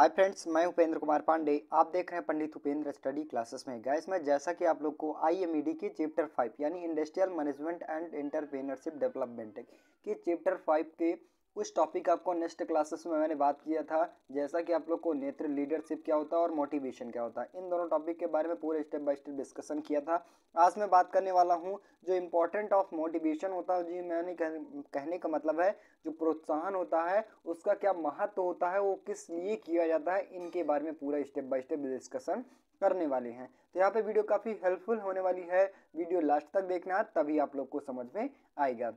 hi friends मैं उपेंद्र कुमार पांडे आप देख रहे हैं पंडित उपेंद्र स्टडी क्लासेस में गैस में जैसा कि आप लोग को आईएमईडी e की चैप्टर फाइव यानी industrial management and entrepreneurship development की चैप्टर फाइव के उस टॉपिक आपको नेक्स्ट क्लासेस में मैंने बात किया था जैसा कि आप लोग को नेत्र लीडरशिप क्या होता है और मोटिवेशन क्या होता है इन दोनों टॉपिक के बारे में पूरे स्टेप बाय स्टेप डिस्कशन किया था आज मैं बात करने वाला हूँ जो इम्पोर्टेंट ऑफ मोटिवेशन होता है जी मैंने कह कहने का मतलब है जो प्रोत्साहन होता है उसका क्या महत्व होता है वो किस लिए किया जाता है इनके बारे में पूरा स्टेप बाय स्टेप डिस्कशन करने वाले हैं तो यहाँ पे वीडियो काफ़ी हेल्पफुल होने वाली है वीडियो लास्ट तक देखना तभी आप लोग को समझ में आएगा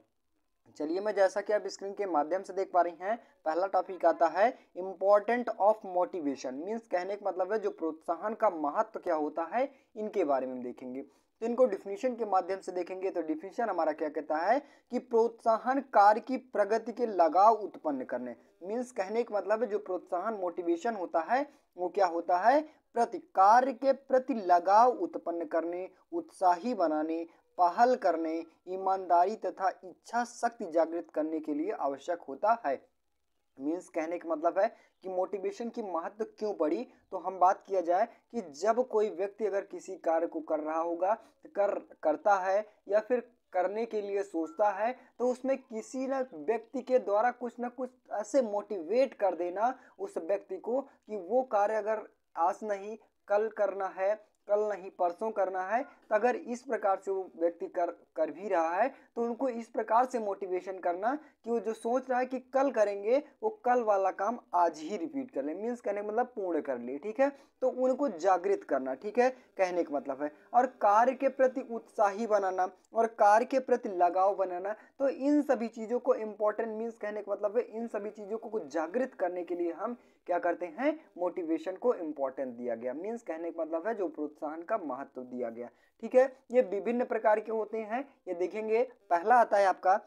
चलिए मैं जैसा कि आप स्क्रीन के माध्यम से देख पा रही हैं पहला टॉपिक आता है इम्पॉर्टेंट ऑफ मोटिवेशन मीन्स कहने का मतलब है जो प्रोत्साहन का महत्व क्या होता है इनके बारे में देखेंगे तो इनको डिफिनीशन के माध्यम से देखेंगे तो डिफिनीशन हमारा क्या कहता है कि प्रोत्साहन कार्य की प्रगति के लगाव उत्पन्न करने मीन्स कहने का मतलब है जो प्रोत्साहन मोटिवेशन होता है वो क्या होता है प्रति कार्य के प्रति लगाव उत्पन्न करने उत्साही बनाने पहल करने ईमानदारी तथा इच्छा शक्ति जागृत करने के लिए आवश्यक होता है मीन्स कहने का मतलब है कि मोटिवेशन की महत्व क्यों पड़ी तो हम बात किया जाए कि जब कोई व्यक्ति अगर किसी कार्य को कर रहा होगा कर करता है या फिर करने के लिए सोचता है तो उसमें किसी न व्यक्ति के द्वारा कुछ ना कुछ ऐसे मोटिवेट कर देना उस व्यक्ति को कि वो कार्य अगर आज नहीं कल करना है कल नहीं परसों करना है तो अगर इस प्रकार से वो व्यक्ति कर कर भी रहा है तो उनको इस प्रकार से मोटिवेशन करना कि वो जो सोच रहा है कि कल करेंगे वो कल वाला काम आज ही रिपीट कर ले मीन्स कहने का मतलब पूर्ण कर ले ठीक है तो उनको जागृत करना ठीक है कहने का मतलब है और कार्य के प्रति उत्साही बनाना और कार्य के प्रति लगाव बनाना तो इन सभी चीज़ों को इम्पोर्टेंट मीन्स कहने का मतलब है इन सभी चीज़ों को जागृत करने के लिए हम क्या करते हैं मोटिवेशन को इम्पोर्टेंट दिया गया मीन्स कहने का मतलब है जो प्रोत्साहन का महत्व दिया गया ठीक है ये विभिन्न प्रकार के होते हैं ये देखेंगे पहला आता है आपका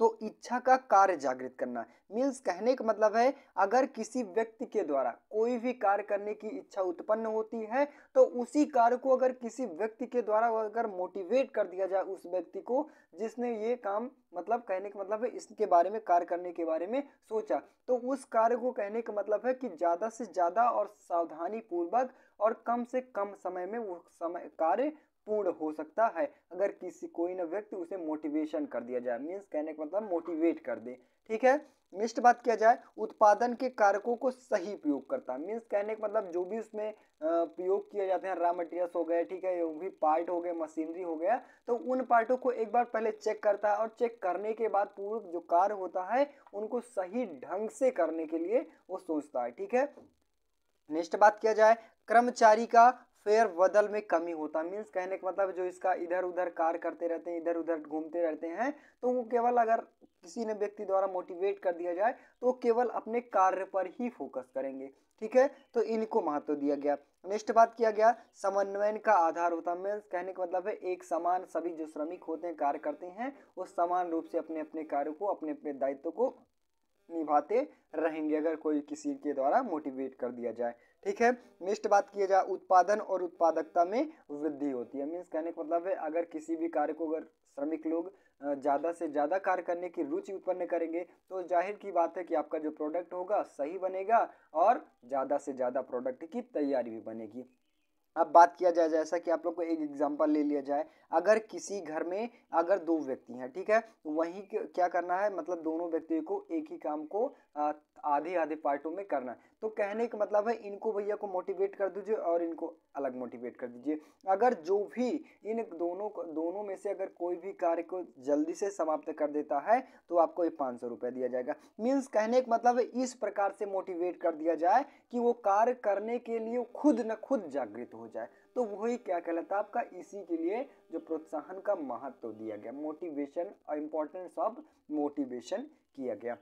तो इच्छा का कार्य जागृत करना मीन्स कहने का मतलब है अगर किसी व्यक्ति के द्वारा कोई भी कार्य करने की इच्छा उत्पन्न होती है तो उसी कार्य को अगर किसी व्यक्ति के द्वारा अगर मोटिवेट कर दिया जाए उस व्यक्ति को जिसने ये काम मतलब कहने का मतलब है इसके बारे में कार्य करने के बारे में सोचा तो उस कार्य को कहने का मतलब है कि ज़्यादा से ज़्यादा और सावधानी पूर्वक और कम से कम समय में वो समय कार्य पूर्ण हो सकता है अगर किसी कोई ना व्यक्ति उसे मोटिवेशन कर दिया जाए मीन्स कहने का मतलब मोटिवेट कर दे ठीक है नेक्स्ट बात किया जाए उत्पादन के कारकों को सही प्रयोग करता है मीन्स कहने का मतलब जो भी उसमें प्रयोग किए जाते हैं रॉ मटेरियल्स हो गए ठीक है वो भी पार्ट हो गए मशीनरी हो गया तो उन पार्टों को एक बार पहले चेक करता है और चेक करने के बाद पूर्व जो कार्य होता है उनको सही ढंग से करने के लिए वो सोचता है ठीक है नेक्स्ट बात किया जाए कर्मचारी का फेयर बदल में कमी होता मीन्स कहने का मतलब जो इसका इधर उधर कार्य करते रहते हैं इधर उधर घूमते रहते हैं तो वो केवल अगर किसी ने व्यक्ति द्वारा मोटिवेट कर दिया जाए तो केवल अपने कार्य पर ही फोकस करेंगे ठीक है तो इनको महत्व दिया गया नेक्स्ट बात किया गया समन्वयन का आधार होता है मीन्स कहने का मतलब है एक समान सभी जो श्रमिक होते हैं कार्य करते हैं वो समान रूप से अपने अपने कार्य को अपने अपने दायित्व को निभाते रहेंगे अगर कोई किसी के द्वारा मोटिवेट कर दिया जाए ठीक है नेक्स्ट बात किया जाए उत्पादन और उत्पादकता में वृद्धि होती है मीन्स कहने का मतलब है अगर किसी भी कार्य को अगर श्रमिक लोग ज़्यादा से ज़्यादा कार्य करने की रुचि उत्पन्न करेंगे तो जाहिर की बात है कि आपका जो प्रोडक्ट होगा सही बनेगा और ज़्यादा से ज़्यादा प्रोडक्ट की तैयारी भी बनेगी अब बात किया जाए जैसा कि आप लोग को एक एग्जांपल ले लिया जाए अगर किसी घर में अगर दो व्यक्ति हैं ठीक है तो वहीं क्या करना है मतलब दोनों व्यक्तियों को एक ही काम को आधे आधे पार्टों में करना है तो कहने का मतलब है इनको भैया को मोटिवेट कर दीजिए और इनको अलग मोटिवेट कर दीजिए अगर जो भी इन दोनों दोनों में से अगर कोई भी कार्य को जल्दी से समाप्त कर देता है तो आपको ये पाँच सौ रुपया दिया जाएगा मीन्स कहने का मतलब है इस प्रकार से मोटिवेट कर दिया जाए कि वो कार्य करने के लिए खुद न खुद जागृत हो जाए तो वही क्या कहलाता है आपका इसी के लिए जो प्रोत्साहन का महत्व तो दिया गया मोटिवेशन और इम्पोर्टेंस ऑफ मोटिवेशन किया गया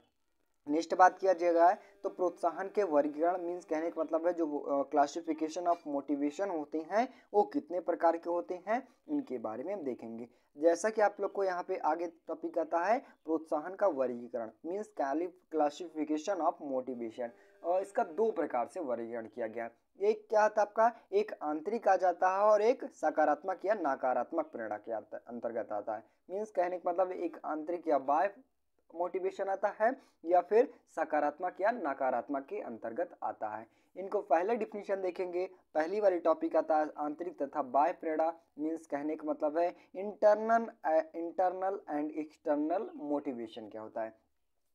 नेक्स्ट बात किया जाएगा तो प्रोत्साहन के वर्गीकरण मीन्स कहने का मतलब है जो क्लासिफिकेशन ऑफ मोटिवेशन होते हैं वो कितने प्रकार के होते हैं इनके बारे में हम देखेंगे जैसा कि आप लोग को यहाँ पे आगे टॉपिक आता है प्रोत्साहन का वर्गीकरण मीन्स क्लासिफिकेशन ऑफ मोटिवेशन और इसका दो प्रकार से वर्गीकरण किया गया एक क्या था आपका एक आंतरिक आ जाता है और एक सकारात्मक या नकारात्मक प्रेरणा के अंतर्गत आता है मीन्स कहने का मतलब एक आंतरिक या बाय मोटिवेशन आता है या फिर सकारात्मक या नकारात्मक के अंतर्गत आता है इनको पहले डिफिनीशन देखेंगे पहली वाली टॉपिक आता है आंतरिक तथा बाय प्रेरणा मीन्स कहने का मतलब है internal internal and external motivation क्या होता है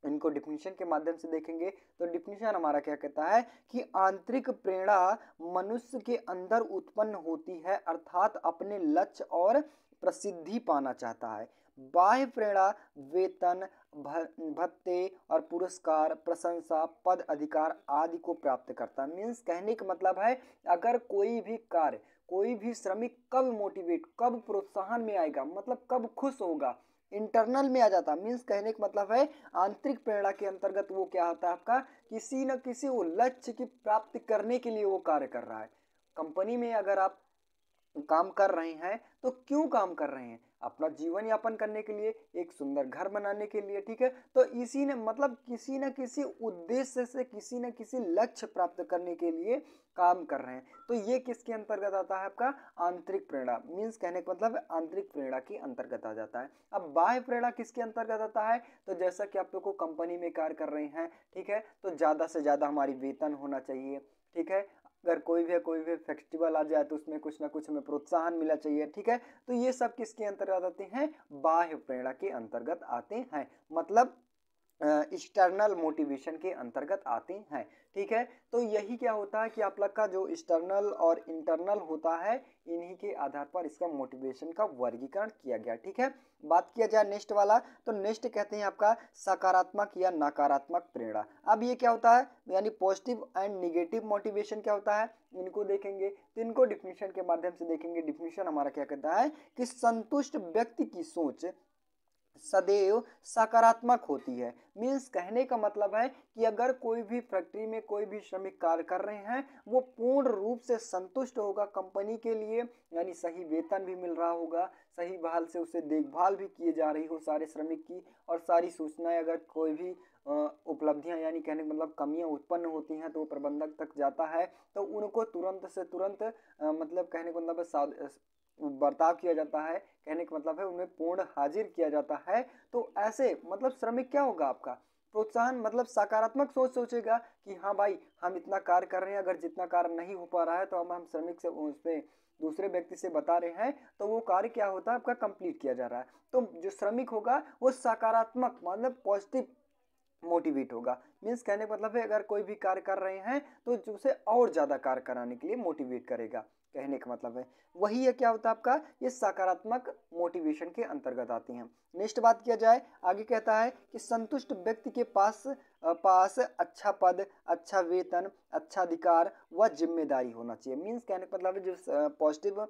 इनको डिफिनीशन के माध्यम से देखेंगे तो डिफिनीशन हमारा क्या कहता है कि आंतरिक प्रेरणा मनुष्य के अंदर उत्पन्न होती है अर्थात अपने लक्ष्य और प्रसिद्धि पाना चाहता है बाह्य प्रेरणा वेतन भत्ते और पुरस्कार प्रशंसा पद अधिकार आदि को प्राप्त करता है मीन्स कहने का मतलब है अगर कोई भी कार्य कोई भी श्रमिक कब मोटिवेट कब प्रोत्साहन में आएगा मतलब कब खुश होगा इंटरनल में आ जाता मीन्स कहने का मतलब है आंतरिक प्रेरणा के अंतर्गत वो क्या होता है आपका किसी न किसी वो लक्ष्य की प्राप्ति करने के लिए वो कार्य कर रहा है कंपनी में अगर आप काम कर रहे हैं तो क्यों काम कर रहे हैं अपना जीवन यापन करने के लिए एक सुंदर घर बनाने के लिए ठीक है तो इसी ने मतलब किसी न किसी उद्देश्य से किसी न किसी लक्ष्य प्राप्त करने के लिए काम कर रहे हैं तो ये किसके अंतर्गत आता है आपका आंतरिक प्रेरणा मीन्स कहने का मतलब आंतरिक प्रेरणा के अंतर्गत आ जाता है अब बाह्य प्रेरणा किसके अंतर्गत आता है तो जैसा कि आप लोग को कंपनी में कार्य कर रहे हैं ठीक है तो ज़्यादा से ज़्यादा हमारी वेतन होना चाहिए ठीक है अगर कोई भी कोई भी फेस्टिवल आ जाए तो उसमें कुछ ना कुछ हमें प्रोत्साहन मिला चाहिए ठीक है तो ये सब किसके अंतर्गत आते हैं बाह्य प्रेरणा के अंतर्गत आते हैं मतलब एक्सटर्नल मोटिवेशन के अंतर्गत आते हैं ठीक है तो यही क्या होता है कि आप लोग का जो एक्सटर्नल और इंटरनल होता है इन्हीं के आधार पर इसका मोटिवेशन का वर्गीकरण किया गया ठीक है बात किया जाए नेक्स्ट वाला तो नेक्स्ट कहते हैं आपका सकारात्मक या नकारात्मक प्रेरणा अब ये क्या होता है यानी पॉजिटिव एंड निगेटिव मोटिवेशन क्या होता है इनको देखेंगे तो इनको डिफिनेशन के माध्यम से देखेंगे डिफिनेशन हमारा क्या कहता है कि संतुष्ट व्यक्ति की सोच सदैव सकारात्मक होती है मीन्स कहने का मतलब है कि अगर कोई भी फैक्ट्री में कोई भी श्रमिक कार्य कर रहे हैं वो पूर्ण रूप से संतुष्ट होगा कंपनी के लिए यानी सही वेतन भी मिल रहा होगा सही बहाल से उसे देखभाल भी किए जा रही हो सारे श्रमिक की और सारी सूचनाएं अगर कोई भी उपलब्धियां यानी कहने का मतलब कमियां उत्पन्न होती हैं तो वो प्रबंधक तक जाता है तो उनको तुरंत से तुरंत मतलब कहने का मतलब बर्ताव किया जाता है कहने का मतलब है उनमें पूर्ण हाजिर किया जाता है तो ऐसे मतलब श्रमिक क्या होगा आपका प्रोत्साहन मतलब सकारात्मक सोच सोचेगा कि हाँ भाई हम इतना कार्य कर रहे हैं अगर जितना कार्य नहीं हो पा रहा है तो हम हम श्रमिक से उसमें दूसरे व्यक्ति से बता रहे हैं तो वो कार्य क्या होता है आपका कंप्लीट किया जा रहा है तो जो श्रमिक होगा वो सकारात्मक मतलब पॉजिटिव मोटिवेट होगा मीन्स कहने का मतलब है अगर कोई भी कार्य कर रहे हैं तो उसे और ज़्यादा कार्य कराने के लिए मोटिवेट करेगा कहने का मतलब है वही है क्या होता है आपका ये सकारात्मक मोटिवेशन के अंतर्गत आते हैं नेक्स्ट बात किया जाए आगे कहता है कि संतुष्ट व्यक्ति के पास पास अच्छा पद अच्छा वेतन अच्छा अधिकार व जिम्मेदारी होना चाहिए मीन्स कहने का मतलब जो पॉजिटिव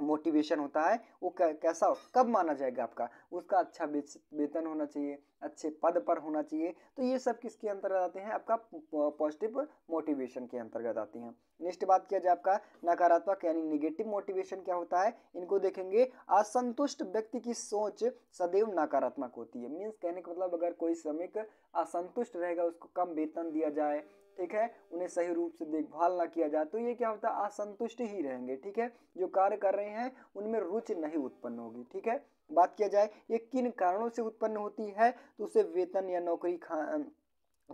मोटिवेशन होता है वो कैसा हो कब माना जाएगा आपका उसका अच्छा वेतन होना चाहिए अच्छे पद पर होना चाहिए तो ये सब किसके अंतर्गत आते हैं आपका पॉजिटिव मोटिवेशन के अंतर्गत आते हैं नेक्स्ट बात किया जाए आपका नकारात्मक यानी निगेटिव मोटिवेशन क्या होता है इनको देखेंगे असंतुष्ट व्यक्ति की सोच सदैव नकारात्मक होती है मीन्स कहने का मतलब अगर कोई श्रमिक असंतुष्ट रहेगा उसको कम वेतन दिया जाए ठीक है उन्हें सही रूप से देखभाल ना किया जाए तो ये क्या होता है असंतुष्ट ही रहेंगे ठीक है जो कार्य कर रहे हैं उनमें रुचि नहीं उत्पन्न होगी ठीक है बात किया जाए ये किन कारणों से उत्पन्न होती है तो उसे वेतन या नौकरी खा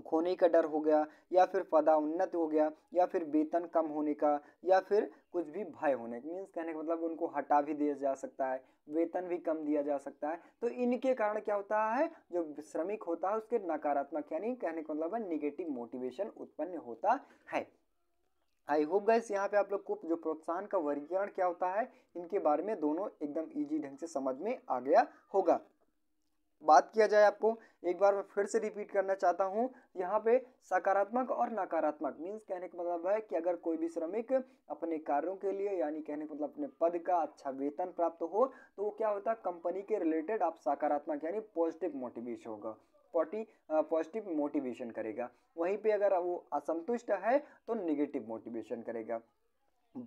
खोने का डर हो गया या फिर पदाउन्नत हो गया या फिर वेतन कम होने का या फिर कुछ भी भय होने का मीन्स कहने का मतलब उनको हटा भी दिया जा सकता है वेतन भी कम दिया जा सकता है तो इनके कारण क्या होता है जो श्रमिक होता है उसके नकारात्मक यानी कहने का मतलब निगेटिव मोटिवेशन उत्पन्न होता है आई होप गाइस यहाँ पे आप लोग को जो प्रोत्साहन का वर्गीकरण क्या होता है इनके बारे में दोनों एकदम ईजी ढंग से समझ में आ गया होगा बात किया जाए आपको एक बार मैं फिर से रिपीट करना चाहता हूँ यहाँ पे सकारात्मक और नकारात्मक मीन्स कहने का मतलब है कि अगर कोई भी श्रमिक अपने कार्यों के लिए यानी कहने का मतलब अपने पद का अच्छा वेतन प्राप्त हो तो वो क्या होता है कंपनी के रिलेटेड आप सकारात्मक यानी पॉजिटिव मोटिवेशन होगा पॉटी पॉजिटिव मोटिवेशन करेगा वहीं पे अगर वो असंतुष्ट है तो निगेटिव मोटिवेशन करेगा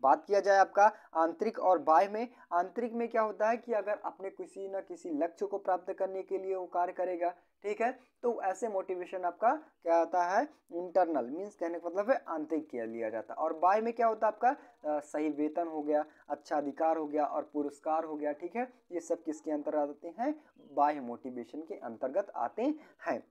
बात किया जाए आपका आंतरिक और बाह्य में आंतरिक में क्या होता है कि अगर अपने किसी ना किसी लक्ष्य को प्राप्त करने के लिए वो कार्य करेगा ठीक है तो ऐसे मोटिवेशन आपका क्या आता है इंटरनल मींस कहने का मतलब है आंतरिक किया लिया जाता है और बाय में क्या होता है आपका आ, सही वेतन हो गया अच्छा अधिकार हो गया और पुरस्कार हो गया ठीक है ये सब किसके अंतर्गत आते हैं बाह्य मोटिवेशन के अंतर्गत आते हैं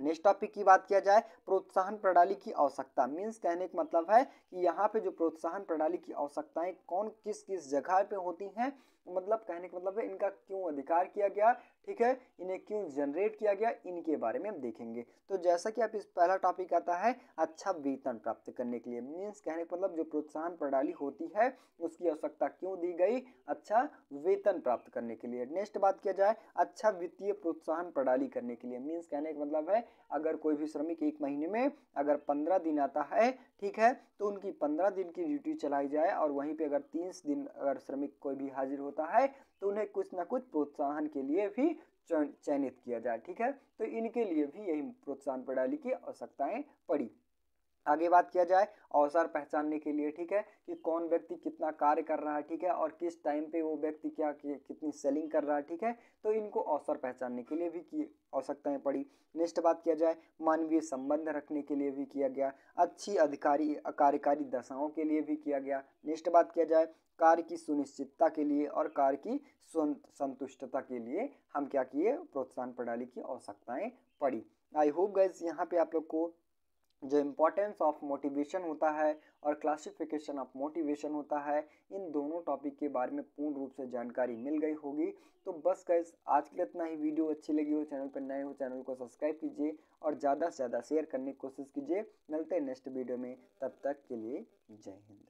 नेक्स्ट टॉपिक की बात किया जाए प्रोत्साहन प्रणाली की आवश्यकता मीन्स कहने का मतलब है कि यहाँ पे जो प्रोत्साहन प्रणाली की आवश्यकताएं कौन किस किस जगह पे होती हैं मतलब कहने का मतलब है इनका क्यों अधिकार किया गया ठीक है इन्हें क्यों जनरेट किया गया इनके बारे में हम देखेंगे तो जैसा कि आप इस पहला टॉपिक आता है अच्छा वेतन प्राप्त करने के लिए मीन्स कहने का मतलब जो प्रोत्साहन प्रणाली होती है उसकी आवश्यकता क्यों दी गई अच्छा वेतन प्राप्त करने के लिए नेक्स्ट बात किया जाए अच्छा वित्तीय प्रोत्साहन प्रणाली करने के लिए मीन्स कहने का मतलब है अगर कोई भी श्रमिक एक महीने में अगर पंद्रह दिन आता है ठीक है तो उनकी पंद्रह दिन की ड्यूटी चलाई जाए और वहीं पर अगर तीस दिन अगर श्रमिक कोई भी हाजिर हो होता है तो उन्हें कुछ ना कुछ प्रोत्साहन के लिए भी चयनित किया जाए ठीक है तो इनके लिए भी यही प्रोत्साहन प्रणाली की आवश्यकताएं पड़ी आगे बात किया जाए अवसर पहचानने के लिए ठीक है कि कौन व्यक्ति कितना कार्य कर रहा है ठीक है और किस टाइम पे वो व्यक्ति क्या कितनी सेलिंग कर रहा है ठीक है तो इनको अवसर पहचानने के लिए भी की आवश्यकताएँ पड़ी नेक्स्ट बात किया जाए मानवीय संबंध रखने के लिए भी किया गया अच्छी अधिकारी कार्यकारी दशाओं के लिए भी किया गया नेक्स्ट बात किया जाए कार्य की सुनिश्चितता के लिए और कार्य की संतुष्टता के लिए हम क्या किए प्रोत्साहन प्रणाली की आवश्यकताएँ पड़ी आई होप गज यहाँ पे आप लोग को जो इम्पोर्टेंस ऑफ मोटिवेशन होता है और क्लासिफिकेशन ऑफ मोटिवेशन होता है इन दोनों टॉपिक के बारे में पूर्ण रूप से जानकारी मिल गई होगी तो बस गैस आज के लिए इतना ही वीडियो अच्छी लगी हो चैनल पर नए हो चैनल को सब्सक्राइब कीजिए और ज़्यादा से ज़्यादा शेयर करने की कोशिश कीजिए मिलते हैं नेक्स्ट वीडियो में तब तक के लिए जय हिंद